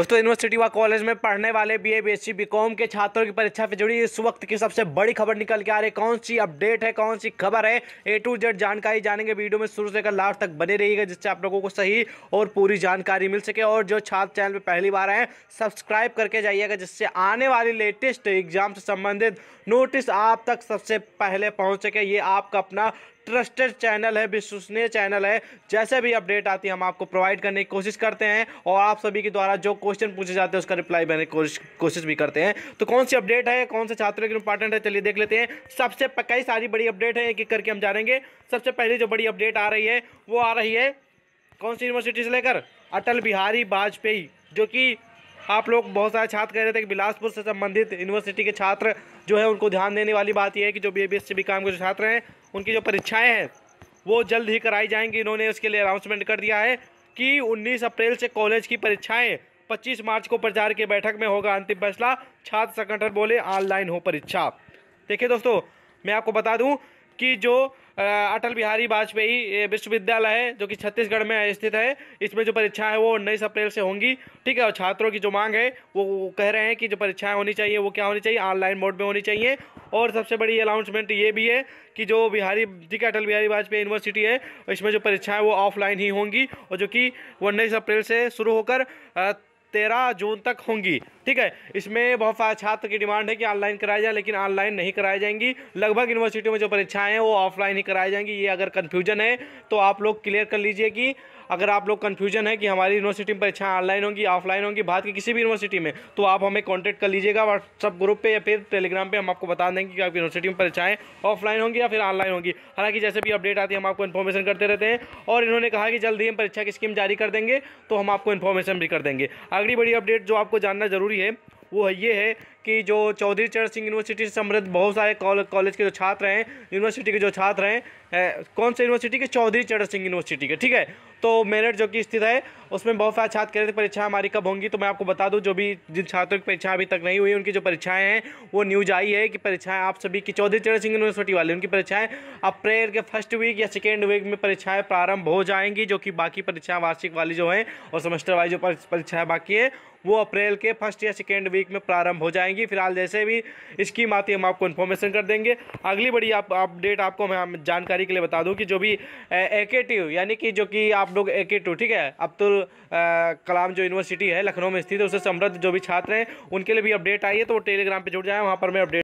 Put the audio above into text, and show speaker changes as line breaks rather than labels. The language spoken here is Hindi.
दोस्तों यूनिवर्सिटी व कॉलेज में पढ़ने वाले बी ए बी एस के छात्रों की परीक्षा से जुड़ी इस वक्त की सबसे बड़ी खबर निकल के आ रही है कौन सी अपडेट है कौन सी खबर है ए टू जेड जानकारी जानेंगे वीडियो में शुरू से लेकर लास्ट तक बने रहिएगा जिससे आप लोगों को सही और पूरी जानकारी मिल सके और जो छात्र चैनल पर पहली बार आए सब्सक्राइब करके जाइएगा जिससे आने वाली लेटेस्ट एग्जाम से संबंधित नोटिस आप तक सबसे पहले पहुँच सके ये आपका अपना ट्रस्टेड चैनल है विश्वसनीय चैनल है जैसे भी अपडेट आती है हम आपको प्रोवाइड करने की कोशिश करते हैं और आप सभी के द्वारा जो क्वेश्चन पूछे जाते हैं उसका रिप्लाई देने की कोशिश कोशिश भी करते हैं तो कौन सी अपडेट है कौन से छात्रों के इंपॉर्टेंट है चलिए देख लेते हैं सबसे कई सारी बड़ी अपडेट है एक एक करके हम जानेंगे सबसे पहले जो बड़ी अपडेट आ रही है वो आ रही है कौन सी यूनिवर्सिटी से लेकर अटल बिहारी वाजपेयी जो कि आप लोग बहुत सारे छात्र कह रहे थे कि बिलासपुर से संबंधित यूनिवर्सिटी के छात्र जो है उनको ध्यान देने वाली बात यह है कि जो बी एस सी काम के जो छात्र हैं उनकी जो परीक्षाएँ हैं वो जल्द ही कराई जाएंगी इन्होंने उसके लिए अनाउंसमेंट कर दिया है कि उन्नीस अप्रैल से कॉलेज की परीक्षाएँ पच्चीस मार्च को प्रचार की बैठक में होगा अंतिम फैसला छात्र संगठन बोले ऑनलाइन हो परीक्षा देखिए दोस्तों मैं आपको बता दूं कि जो अटल बिहारी वाजपेयी विश्वविद्यालय है जो कि छत्तीसगढ़ में स्थित है इसमें जो परीक्षा है वो उन्नीस अप्रैल से होंगी ठीक है और छात्रों की जो मांग है वो कह रहे हैं कि जो परीक्षाएं होनी चाहिए वो क्या होनी चाहिए ऑनलाइन मोड में होनी चाहिए और सबसे बड़ी अनाउंसमेंट ये भी है कि जो बिहारी ठीक है अटल बिहारी वाजपेयी यूनिवर्सिटी है इसमें जो परीक्षाएँ वो ऑफलाइन ही होंगी और जो कि उन्नीस अप्रैल से शुरू होकर तेरह जून तक होंगी ठीक है इसमें बहुत सारे छात्र की डिमांड है कि ऑनलाइन कराया जाए लेकिन ऑनलाइन नहीं कराई जाएंगी लगभग यूनिवर्सिटी में जो परीक्षाएं हैं वो ऑफलाइन ही कराई जाएंगी ये अगर कन्फ्यूजन है तो आप लोग क्लियर कर लीजिए कि अगर आप लोग कन्फ्यूजन है कि हमारी यूनिवर्सिटी में परीक्षाएं ऑनलाइन होंगी ऑफलाइन होंगी भारत की किसी भी यूनिवर्सिटी में तो आप हमें कॉन्टैक्ट कर लीजिएगा व्हाट्सअप ग्रुप पर या फिर टेलीग्राम पर हम आपको बता देंगे कि आप यूनिवर्सिटी में परीक्षाएं ऑफलाइन होंगी या फिर ऑनलाइन होंगी हालांकि जैसे भी अपडेट आती है हम आपको इन्फॉर्मेशन करते रहते हैं और इन्होंने कहा कि जल्द ही हम परीक्षा की स्कीम जारी कर देंगे तो हम आपको इन्फॉर्मेशन भी कर देंगे अगली बड़ी अपडेट जो आपको जानना ज़रूरी है वो ये है कि जो चौधरी चरण सिंह यूनिवर्सिटी से समृद्ध बहुत सारे कॉलेज के जो छात्र हैं यूनिवर्सिटी के जो छात्र हैं कौन से यूनिवर्सिटी के चौधरी चरण सिंह यूनिवर्सिटी के ठीक है तो मेरठ जो कि स्थित है उसमें बहुत सारे छात्र कह रहे थे परीक्षा हमारी कब होंगी तो मैं आपको बता दूं जो भी जिन छात्रों की परीक्षा अभी तक नहीं हुई उनकी जो परीक्षाएं हैं वो न्यूज आई है कि परीक्षाएं आप सभी की चौधरी चरण सिंह यूनिवर्सिटी वाले उनकी परीक्षाएं अप्रैल के फर्स्ट वीक या सेकेंड वीक में परीक्षाएँ प्रारंभ हो जाएंगी जो कि बाकी परीक्षाएँ वार्षिक वाली जो हैं और सेमेस्टर वाली जो परीक्षाएँ बाकी हैं वो अप्रैल के फर्स्ट या सेकेंड वीक में प्रारंभ हो जाएंगी फिलहाल जैसे भी स्कीम आती है हम आपको इन्फॉर्मेशन कर देंगे अगली बड़ी आप अपडेट आपको मैं जानकारी के लिए बता दूँ कि जो भी ए एकेटिव यानी कि जो कि आप लोग ए टू ठीक है अब्दुल कलाम जो यूनिवर्सिटी है लखनऊ में स्थित है उससे समृद्ध जो भी छात्र हैं उनके लिए भी अपडेट आई है तो वो टेलीग्राम पर जुड़ जाए वहाँ पर मैं अपडेट